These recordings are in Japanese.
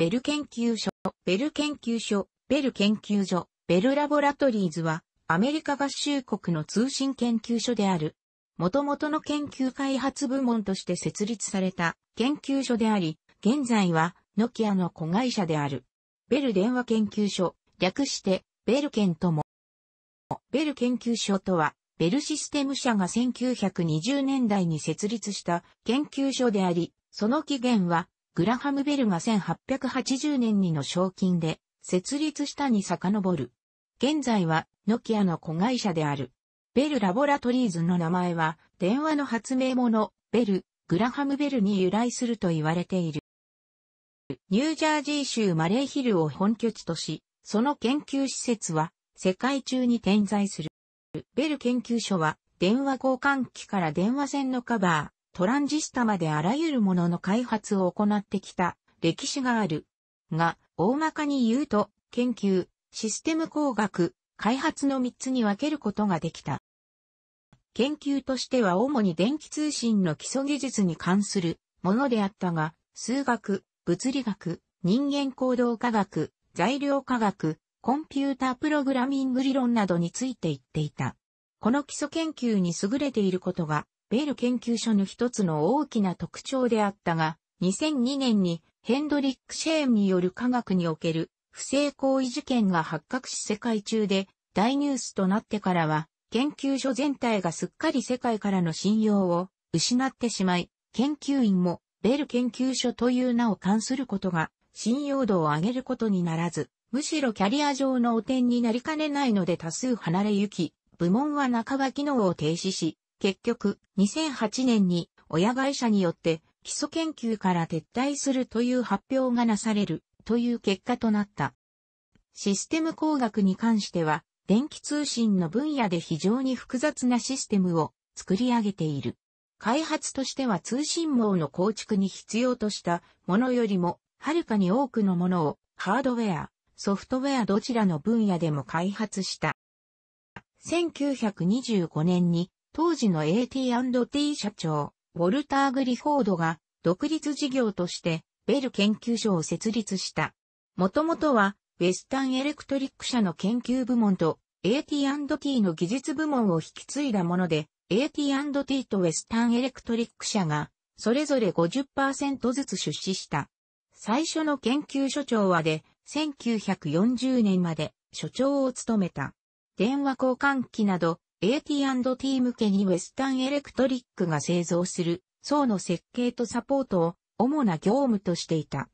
ベル研究所、ベル研究所、ベル研究所、ベルラボラトリーズは、アメリカ合衆国の通信研究所である。元々の研究開発部門として設立された研究所であり、現在は、ノキアの子会社である。ベル電話研究所、略して、ベルケンとも。ベル研究所とは、ベルシステム社が1920年代に設立した研究所であり、その起源はグラハム・ベルが1880年にの賞金で設立したに遡る。現在はノキアの子会社である。ベルラボラトリーズの名前は電話の発明者ベル、グラハム・ベルに由来すると言われている。ニュージャージー州マレーヒルを本拠地とし、その研究施設は世界中に点在する。ベル研究所は電話交換機から電話線のカバー、トランジスタまであらゆるものの開発を行ってきた歴史がある。が、大まかに言うと、研究、システム工学、開発の3つに分けることができた。研究としては主に電気通信の基礎技術に関するものであったが、数学、物理学、人間行動科学、材料科学、コンピュータープログラミング理論などについて言っていた。この基礎研究に優れていることがベール研究所の一つの大きな特徴であったが、2002年にヘンドリック・シェーンによる科学における不正行為事件が発覚し世界中で大ニュースとなってからは、研究所全体がすっかり世界からの信用を失ってしまい、研究員もベル研究所という名を冠することが信用度を上げることにならず、むしろキャリア上の汚点になりかねないので多数離れ行き、部門は半ば機能を停止し、結局、2008年に親会社によって基礎研究から撤退するという発表がなされるという結果となった。システム工学に関しては、電気通信の分野で非常に複雑なシステムを作り上げている。開発としては通信網の構築に必要としたものよりも、はるかに多くのものをハードウェア、ソフトウェアどちらの分野でも開発した。1925年に当時の AT&T 社長、ウォルター・グリフォードが独立事業としてベル研究所を設立した。もともとはウェスタンエレクトリック社の研究部門と AT&T の技術部門を引き継いだもので、AT&T とウェスタンエレクトリック社がそれぞれ50%ずつ出資した。最初の研究所長はで、1940年まで所長を務めた。電話交換機など AT&T 向けにウエスタンエレクトリックが製造する層の設計とサポートを主な業務としていた。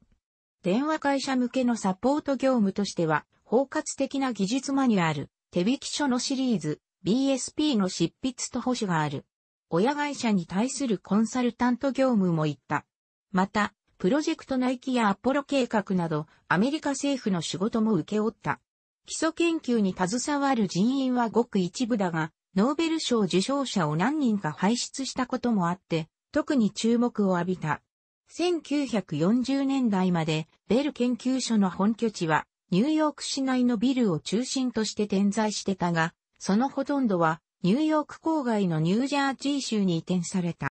電話会社向けのサポート業務としては、包括的な技術マニュアル、手引き書のシリーズ、BSP の執筆と保守がある。親会社に対するコンサルタント業務も行った。また、プロジェクトナイキやアポロ計画など、アメリカ政府の仕事も受け負った。基礎研究に携わる人員はごく一部だが、ノーベル賞受賞者を何人か輩出したこともあって、特に注目を浴びた。1940年代まで、ベル研究所の本拠地は、ニューヨーク市内のビルを中心として点在してたが、そのほとんどは、ニューヨーク郊外のニュージャージー州に移転された。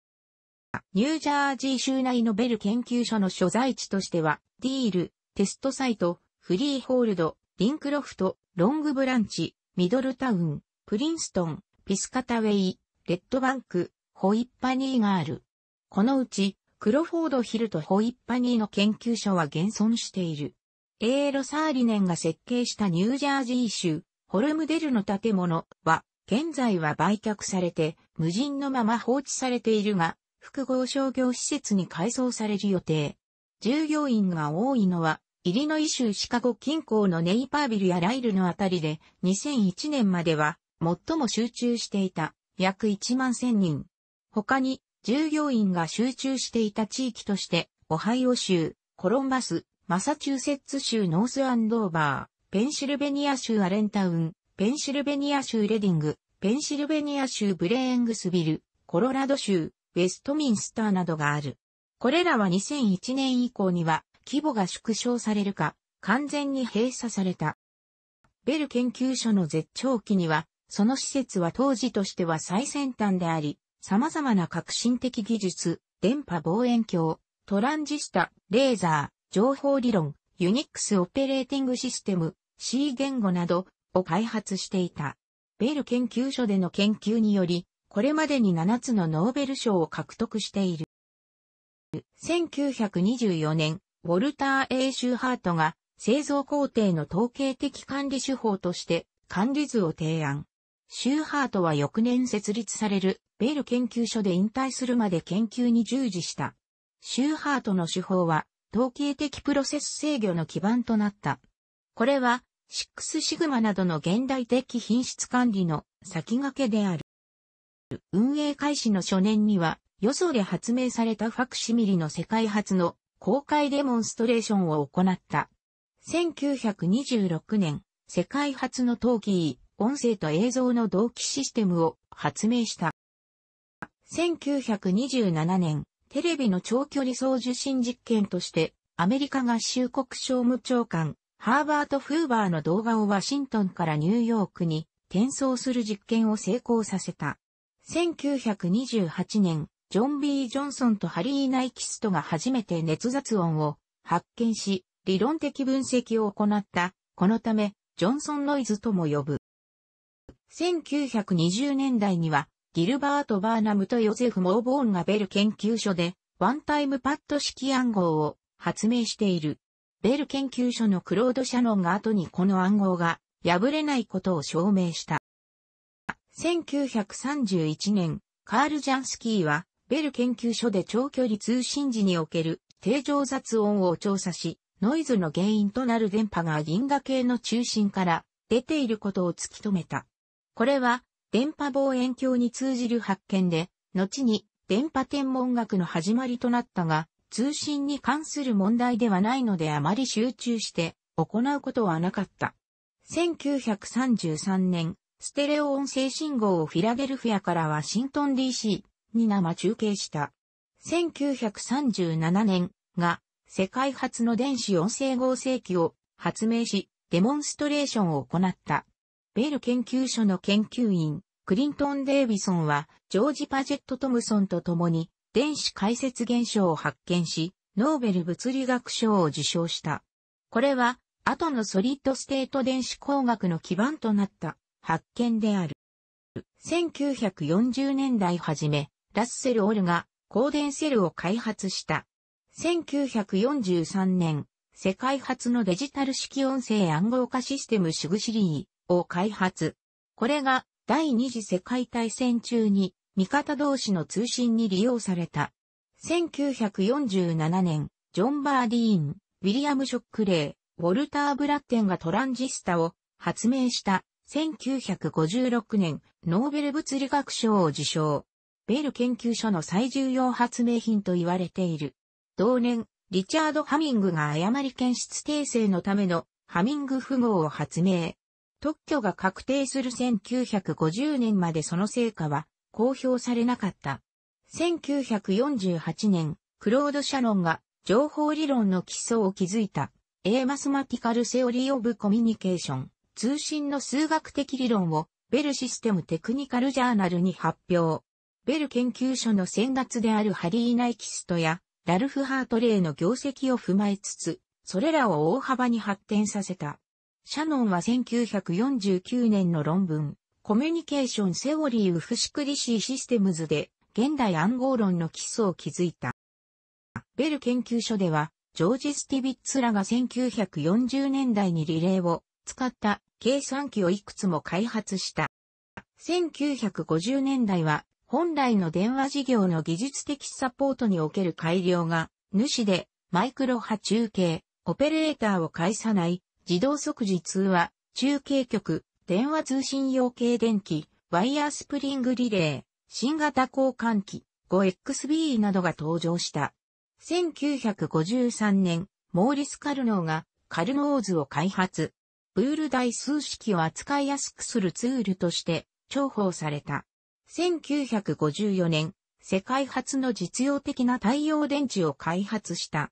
ニュージャージー州内のベル研究所の所在地としては、ディール、テストサイト、フリーホールド、リンクロフト、ロングブランチ、ミドルタウン、プリンストン、ピスカタウェイ、レッドバンク、ホイッパニーがある。このうち、クロフォード・ヒルとホイッパニーの研究所は現存している。エーロ・サーリネンが設計したニュージャージー州、ホルムデルの建物は、現在は売却されて、無人のまま放置されているが、複合商業施設に改装される予定。従業員が多いのは、イリノイ州シカゴ近郊のネイパービルやライルのあたりで、2001年までは最も集中していた約1万1000人。他に従業員が集中していた地域として、オハイオ州、コロンバス、マサチューセッツ州ノースアンドーバー、ペンシルベニア州アレンタウン、ペンシルベニア州レディング、ペンシルベニア州ブレーングスビル、コロラド州、ウェストミンスターなどがある。これらは2001年以降には規模が縮小されるか、完全に閉鎖された。ベル研究所の絶頂期にはその施設は当時としては最先端であり、様々な革新的技術、電波望遠鏡、トランジスタ、レーザー、情報理論、ユニックスオペレーティングシステム、C 言語などを開発していた。ベル研究所での研究により、これまでに7つのノーベル賞を獲得している。1924年、ウォルター・エイシューハートが製造工程の統計的管理手法として管理図を提案。シューハートは翌年設立されるベール研究所で引退するまで研究に従事した。シューハートの手法は統計的プロセス制御の基盤となった。これはシックスシグマなどの現代的品質管理の先駆けである。運営開始の初年には、よそで発明されたファクシミリの世界初の公開デモンストレーションを行った。1926年、世界初の陶器、音声と映像の同期システムを発明した。1927年、テレビの長距離送受信実験として、アメリカ合衆国商務長官、ハーバート・フーバーの動画をワシントンからニューヨークに転送する実験を成功させた。1928年、ジョン・ B・ ジョンソンとハリー・ナイキストが初めて熱雑音を発見し、理論的分析を行った。このため、ジョンソンノイズとも呼ぶ。1920年代には、ギルバート・バーナムとヨゼフ・モーボーンがベル研究所で、ワンタイムパッド式暗号を発明している。ベル研究所のクロード・シャノンが後にこの暗号が破れないことを証明した。1931年、カール・ジャンスキーは、ベル研究所で長距離通信時における定常雑音を調査し、ノイズの原因となる電波が銀河系の中心から出ていることを突き止めた。これは、電波望遠鏡に通じる発見で、後に電波天文学の始まりとなったが、通信に関する問題ではないのであまり集中して行うことはなかった。1933年、ステレオ音声信号をフィラデルフィアからワシントン DC に生中継した。1937年が世界初の電子音声合成機を発明し、デモンストレーションを行った。ベール研究所の研究員、クリントン・デービソンは、ジョージ・パジェット・トムソンと共に、電子解説現象を発見し、ノーベル物理学賞を受賞した。これは、後のソリッドステート電子工学の基盤となった発見である。1940年代初め、ラッセル・オルが光電セルを開発した。1943年、世界初のデジタル式音声暗号化システムシグシリーを開発。これが第二次世界大戦中に味方同士の通信に利用された。1947年、ジョン・バーディーン、ウィリアム・ショックレー、ウォルター・ブラッテンがトランジスタを発明した1956年、ノーベル物理学賞を受賞。ベル研究所の最重要発明品と言われている。同年、リチャード・ハミングが誤り検出訂正のためのハミング符号を発明。特許が確定する1950年までその成果は公表されなかった。1948年、クロード・シャロンが情報理論の基礎を築いた A マスマティカル・セオリー・オブ・コミュニケーション、通信の数学的理論をベルシステム・テクニカル・ジャーナルに発表。ベル研究所の先月であるハリー・ナイキストやラルフ・ハートレイの業績を踏まえつつ、それらを大幅に発展させた。シャノンは1949年の論文、コミュニケーションセオリーウフシクリシーシステムズで、現代暗号論の基礎を築いた。ベル研究所では、ジョージ・スティビッツらが1940年代にリレーを使った計算機をいくつも開発した。1950年代は本来の電話事業の技術的サポートにおける改良が主でマイクロ波中継、オペレーターを介さない自動即時通話、中継局、電話通信用系電気、ワイヤースプリングリレー、新型交換機、5XB などが登場した。1953年、モーリス・カルノーがカルノーズを開発。ブール代数式を扱いやすくするツールとして重宝された。1954年、世界初の実用的な太陽電池を開発した。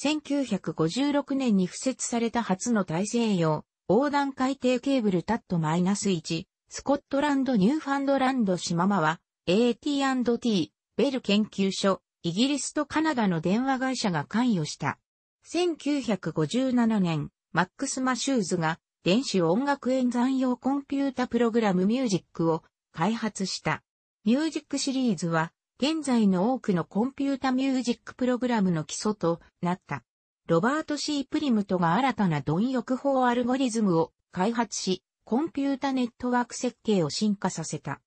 1956年に付設された初の大西洋横断海底ケーブルタット -1、スコットランドニューファンドランドシママは AT&T、ベル研究所、イギリスとカナダの電話会社が関与した。1957年、マックス・マシューズが電子音楽演算用コンピュータプログラムミュージックを開発した。ミュージックシリーズは現在の多くのコンピュータミュージックプログラムの基礎となった。ロバート・ C・ プリムトが新たな貪欲法アルゴリズムを開発し、コンピュータネットワーク設計を進化させた。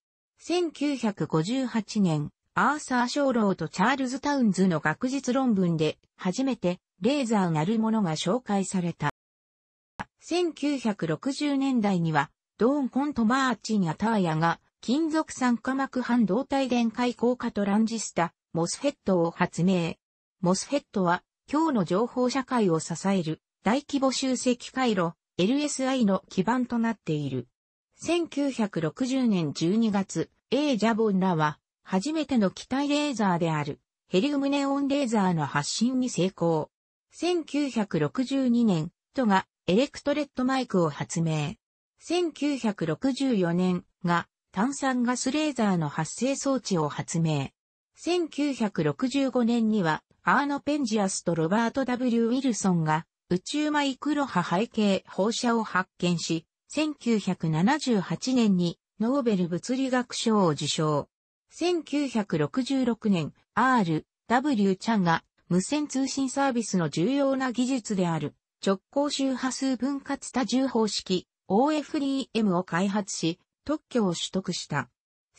1958年、アーサー・ショーローとチャールズ・タウンズの学術論文で、初めて、レーザーなるものが紹介された。1960年代には、ドーン・コント・マーチン・アターヤが、金属酸化膜半導体電解効果トランジスタ、モスフェットを発明。モスフェットは、今日の情報社会を支える大規模集積回路 LSI の基盤となっている。1960年12月、A ジャボンらは、初めての機体レーザーである、ヘリウムネオンレーザーの発信に成功。1962年、トがエレクトレットマイクを発明。1964年が炭酸ガスレーザーの発生装置を発明。1965年には、アーノ・ペンジアスとロバート・ W・ ウィルソンが宇宙マイクロ波背景放射を発見し、1978年にノーベル物理学賞を受賞。1966年、R、W チャンが無線通信サービスの重要な技術である直行周波数分割多重方式 OFDM を開発し、特許を取得した。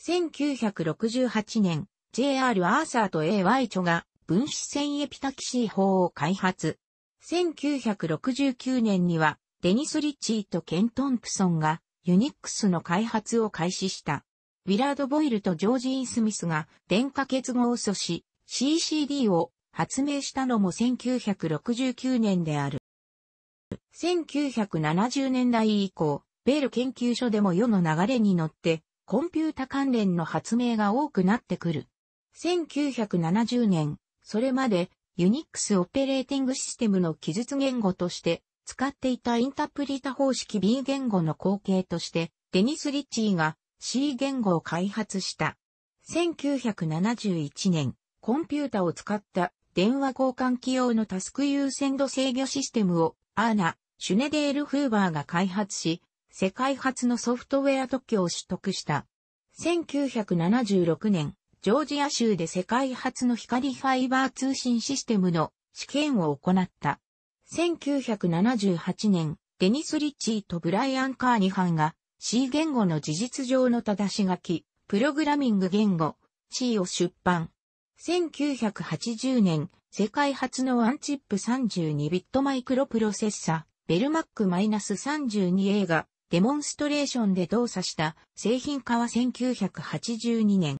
1968年、JR アーサーと AY 著が分子線エピタキシー法を開発。1969年には、デニス・リッチーとケン・トンプソンがユニックスの開発を開始した。ウィラード・ボイルとジョージ・イン・スミスが電化結合素子 CCD を発明したのも1969年である。1970年代以降、ベール研究所でも世の流れに乗って、コンピュータ関連の発明が多くなってくる。1970年、それまで、ユニックスオペレーティングシステムの記述言語として、使っていたインタプリタ方式 B 言語の後継として、デニス・リッチーが C 言語を開発した。1971年、コンピュータを使った電話交換機用のタスク優先度制御システムをアーナ、シュネデール・フーバーが開発し、世界初のソフトウェア特許を取得した。1976年、ジョージア州で世界初の光ファイバー通信システムの試験を行った。1978年、デニス・リッチーとブライアン・カーニハンが C 言語の事実上の正し書き、プログラミング言語 C を出版。1980年、世界初のワンチップ32ビットマイクロプロセッサ、ベルマック -32A がデモンストレーションで動作した製品化は1982年。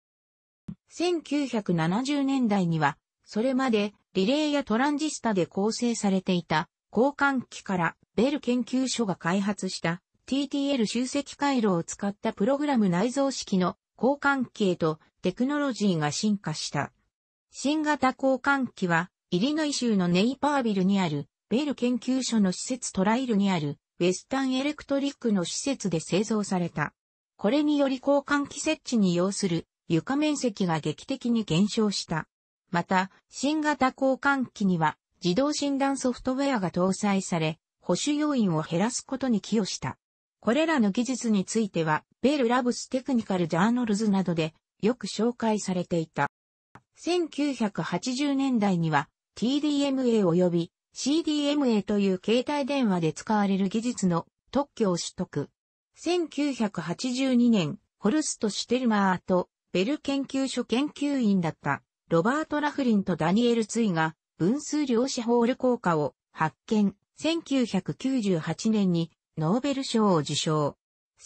1970年代には、それまでリレーやトランジスタで構成されていた交換機からベル研究所が開発した TTL 集積回路を使ったプログラム内蔵式の交換機へとテクノロジーが進化した。新型交換機はイリノイ州のネイパービルにあるベル研究所の施設トライルにあるウスタンエレクトリックの施設で製造された。これにより交換機設置に要する床面積が劇的に減少した。また、新型交換機には自動診断ソフトウェアが搭載され、保守要因を減らすことに寄与した。これらの技術については、ベル・ラブス・テクニカル・ジャーノルズなどでよく紹介されていた。1980年代には TDMA 及び CDMA という携帯電話で使われる技術の特許を取得。1982年、ホルスト・シュテルマーとベル研究所研究員だったロバート・ラフリンとダニエル・ツイが分数量子ホール効果を発見。1998年にノーベル賞を受賞。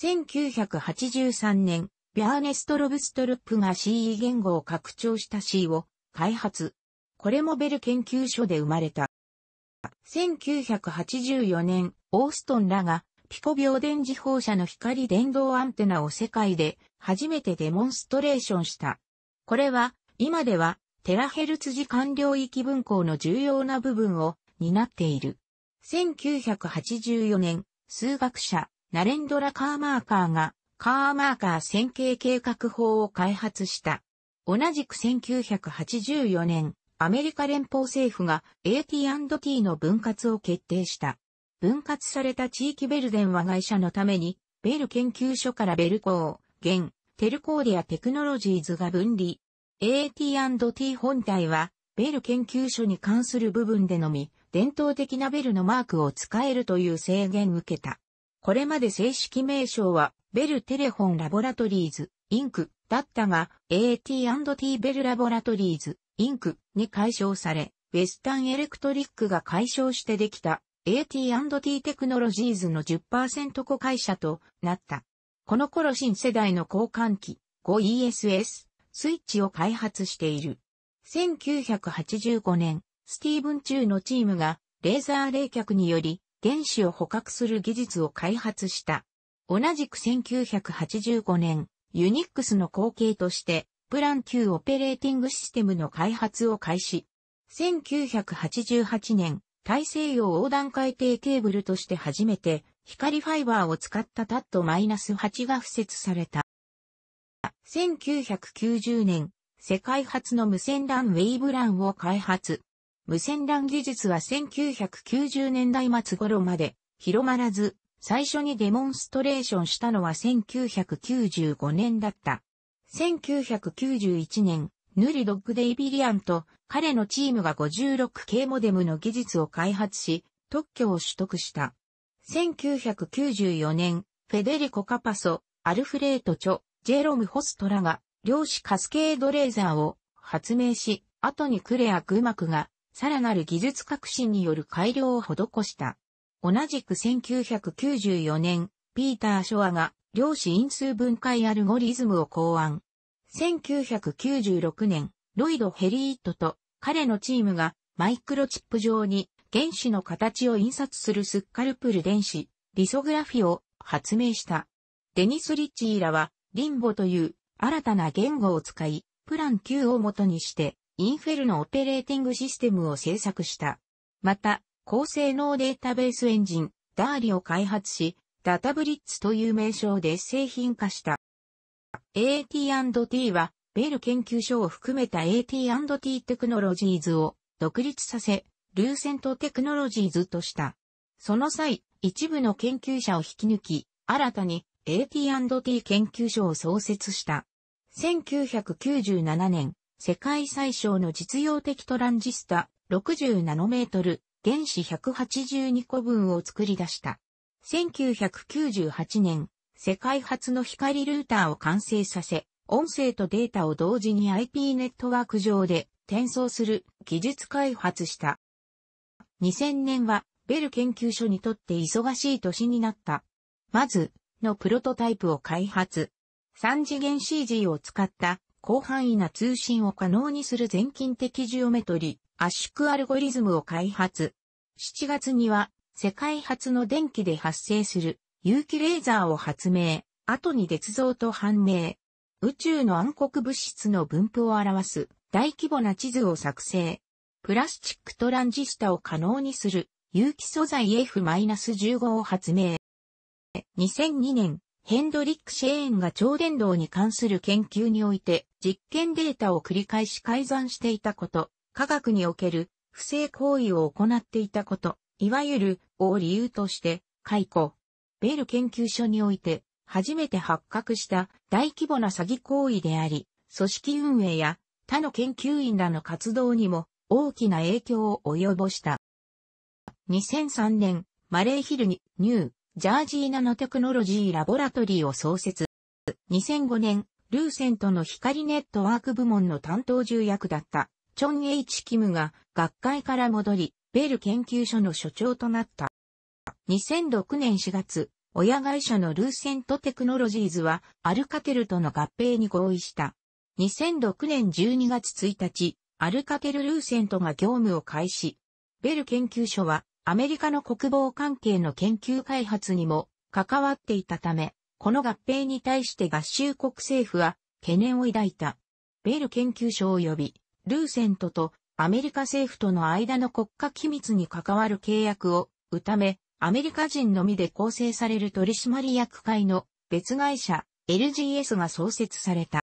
1983年、ビャーネスト・ロブストルップが CE 言語を拡張した C を開発。これもベル研究所で生まれた。1984年、オーストンらが、ピコ病電磁放射の光電動アンテナを世界で初めてデモンストレーションした。これは、今では、テラヘルツ時間領域分光の重要な部分を担っている。1984年、数学者、ナレンドラ・カーマーカーが、カーマーカー線形計画法を開発した。同じく1984年、アメリカ連邦政府が AT&T の分割を決定した。分割された地域ベルデンは会社のために、ベル研究所からベルコー、ゲン、テルコーディアテクノロジーズが分離。AT&T 本体は、ベル研究所に関する部分でのみ、伝統的なベルのマークを使えるという制限を受けた。これまで正式名称は、ベルテレフォンラボラトリーズ、インク、だったが、AT&T ベルラボラトリーズ、インクに解消され、ウェスタンエレクトリックが解消してできた AT&T テクノロジーズの10%子会社となった。この頃新世代の交換機 5ESS スイッチを開発している。1985年、スティーブン・中のチームがレーザー冷却により原子を捕獲する技術を開発した。同じく1985年、ユニックスの後継としてプラン9オペレーティングシステムの開発を開始。1988年、大西洋横断海底ケーブルとして初めて、光ファイバーを使ったタット -8 が付設された。1990年、世界初の無線 LAN ウェイブランを開発。無線 LAN 技術は1990年代末頃まで広まらず、最初にデモンストレーションしたのは1995年だった。1991年、ヌリドッグ・デイビリアンと彼のチームが 56K モデムの技術を開発し、特許を取得した。1994年、フェデリコ・カパソ、アルフレート・チョ、ジェロム・ホストラが、量子カスケードレーザーを発明し、後にクレア・グマクが、さらなる技術革新による改良を施した。同じく1994年、ピーター・ショアが量子因数分解アルゴリズムを考案。1996年、ロイド・ヘリーットと彼のチームがマイクロチップ上に原子の形を印刷するスッカルプル電子、リソグラフィを発明した。デニス・リッチーらは、リンボという新たな言語を使い、プラン Q を元にして、インフェルのオペレーティングシステムを制作した。また、高性能データベースエンジン、ダーリを開発し、ダタブリッツという名称で製品化した。AT&T は、ベル研究所を含めた AT&T テクノロジーズを独立させ、ルーセントテクノロジーズとした。その際、一部の研究者を引き抜き、新たに AT&T 研究所を創設した。1997年、世界最小の実用的トランジスタ60ナノメートル原子182個分を作り出した。1998年、世界初の光ルーターを完成させ、音声とデータを同時に IP ネットワーク上で転送する技術開発した。2000年はベル研究所にとって忙しい年になった。まず、のプロトタイプを開発。3次元 CG を使った広範囲な通信を可能にする全近的ジオメトリ圧縮アルゴリズムを開発。7月には世界初の電気で発生する有機レーザーを発明、後に鉄像と判明。宇宙の暗黒物質の分布を表す大規模な地図を作成。プラスチックトランジスタを可能にする有機素材 F-15 を発明。2002年、ヘンドリック・シェーンが超電導に関する研究において実験データを繰り返し改ざんしていたこと、科学における不正行為を行っていたこと、いわゆる、を理由として、解雇。ベル研究所において、初めて発覚した大規模な詐欺行為であり、組織運営や他の研究員らの活動にも大きな影響を及ぼした。2003年、マレーヒルにニュージャージーナノテクノロジーラボラトリーを創設。2005年、ルーセントの光ネットワーク部門の担当重役だった、チョン・エイチ・キムが学会から戻り、ベル研究所の所長となった。2006年4月、親会社のルーセントテクノロジーズはアルカテルとの合併に合意した。2006年12月1日、アルカテル・ルーセントが業務を開始。ベル研究所はアメリカの国防関係の研究開発にも関わっていたため、この合併に対して合衆国政府は懸念を抱いた。ベル研究所及びルーセントとアメリカ政府との間の国家機密に関わる契約を、うため、アメリカ人のみで構成される取締役会の別会社 LGS が創設された。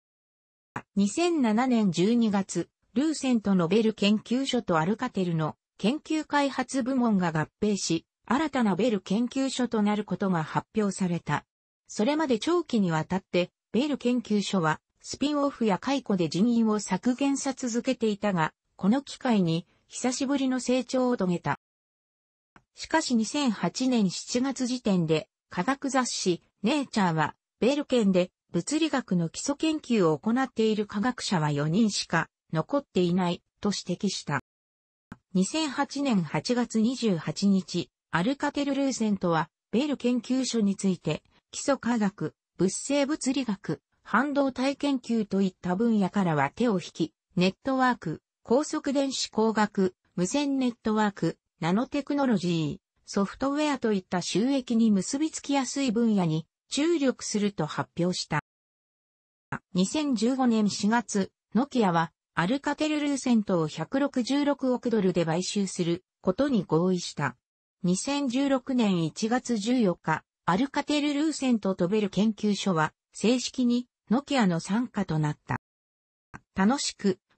2007年12月、ルーセントノベル研究所とアルカテルの研究開発部門が合併し、新たなベル研究所となることが発表された。それまで長期にわたって、ベル研究所は、スピンオフや解雇で人員を削減さ続けていたが、この機会に久しぶりの成長を遂げた。しかし2008年7月時点で科学雑誌ネイチャーはベルケンで物理学の基礎研究を行っている科学者は4人しか残っていないと指摘した。2008年8月28日、アルカテル・ルーセントはベル研究所について基礎科学、物性物理学、半導体研究といった分野からは手を引き、ネットワーク、高速電子工学、無線ネットワーク、ナノテクノロジー、ソフトウェアといった収益に結びつきやすい分野に注力すると発表した。2015年4月、ノキアはアルカテルルーセントを166億ドルで買収することに合意した。2016年1月14日、アルカテルルーセントとベル研究所は正式にノキアの参加となった。楽しく